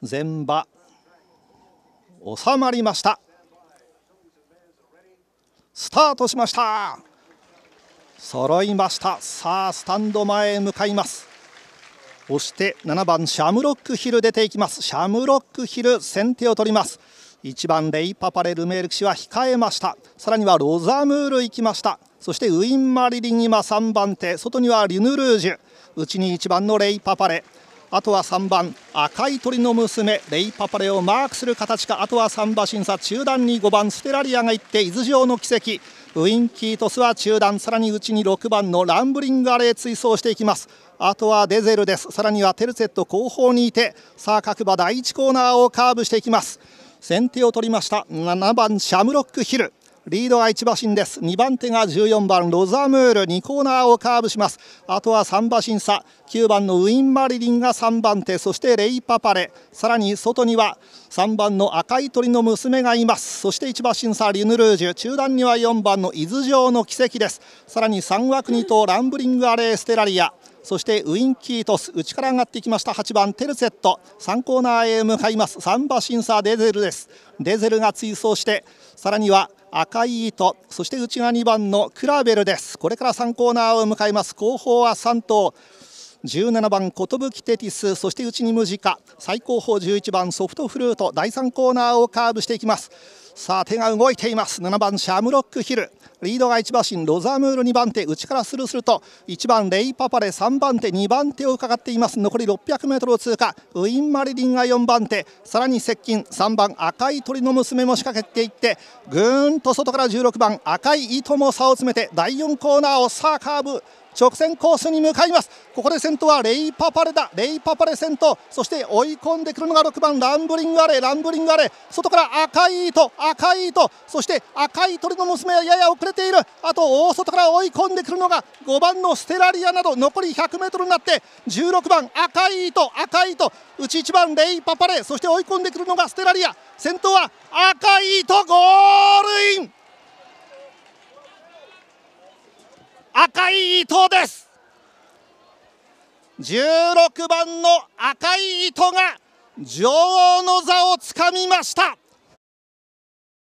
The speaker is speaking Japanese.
前場収まりましたスタートしました揃いましたさあスタンド前へ向かいます押して7番シャムロックヒル出ていきますシャムロックヒル先手を取ります1番レイパパレルメール騎士は控えましたさらにはロザムール行きましたそしてウィン・マリリン今3番手外にはリヌルージュ内に1番のレイパパレあとは3番赤い鳥の娘レイパパレをマークする形かあとは3馬審査中段に5番ステラリアがいって伊豆城の奇跡ウインキートスは中段さらに内に6番のランブリングアレー追走していきますあとはデゼルですさらにはテルセット後方にいてさあ各馬第1コーナーをカーブしていきます先手を取りました7番シャムロックヒルリードは1馬身です2番手が14番ロザムール2コーナーをカーブしますあとは3馬身差9番のウィン・マリリンが3番手そしてレイ・パパレさらに外には3番の赤い鳥の娘がいますそして1馬審査リヌルージュ中段には4番の伊豆城の奇跡ですさらに3枠2頭ランブリングアレーステラリアそしてウィンキートス内から上がってきました8番テルセット3コーナーへ向かいます3馬審査デゼルですデゼルが追走してさらには赤い糸そして内が2番のクラベルですこれから3コーナーを迎えます後方は3頭17番寿テティスそして内にムジカ最高峰11番ソフトフルート第3コーナーをカーブしていきますさあ手が動いています7番シャムロックヒルリードが1馬身ロザムール2番手内からスルスルと1番レイパパレ3番手2番手を伺っています残り 600m を通過ウィン・マリリンが4番手さらに接近3番赤い鳥の娘も仕掛けていってぐーんと外から16番赤い糸も差を詰めて第4コーナーをさあカーブ直線コースに向かいますここで先頭はレイパパレだレイパパレ先頭そして追い込んでくるのが6番ランブリングアレランブリングアレ外から赤い糸赤い糸そして赤い鳥の娘はやや遅れているあと大外から追い込んでくるのが5番のステラリアなど残り 100m になって16番赤い糸赤い糸うち1番レイパパレそして追い込んでくるのがステラリア先頭は赤い糸ゴールイン糸です16番の赤い糸が女王の座をつかみました